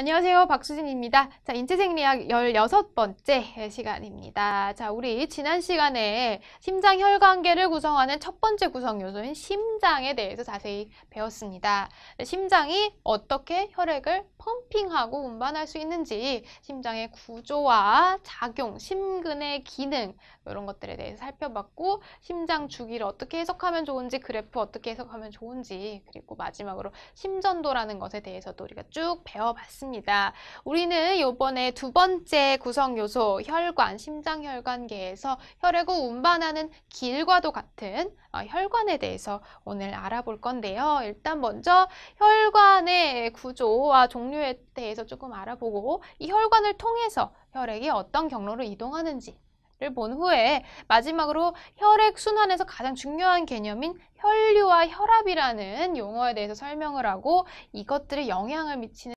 안녕하세요. 박수진입니다. 자, 인체생리학 16번째 시간입니다. 자, 우리 지난 시간에 심장 혈관계를 구성하는 첫 번째 구성 요소인 심장에 대해서 자세히 배웠습니다. 심장이 어떻게 혈액을 펌핑하고 운반할 수 있는지 심장의 구조와 작용, 심근의 기능 이런 것들에 대해서 살펴봤고 심장 주기를 어떻게 해석하면 좋은지 그래프 어떻게 해석하면 좋은지 그리고 마지막으로 심전도라는 것에 대해서도 우리가 쭉 배워봤습니다. 우리는 이번에 두 번째 구성 요소 혈관, 심장혈관계에서 혈액을 운반하는 길과도 같은 어, 혈관에 대해서 오늘 알아볼 건데요. 일단 먼저 혈관의 구조와 종 경류에 대해서 조금 알아보고 이 혈관을 통해서 혈액이 어떤 경로로 이동하는지 를본 후에 마지막으로 혈액 순환에서 가장 중요한 개념인 혈류와 혈압이라는 용어에 대해서 설명을 하고 이것들의 영향을 미치는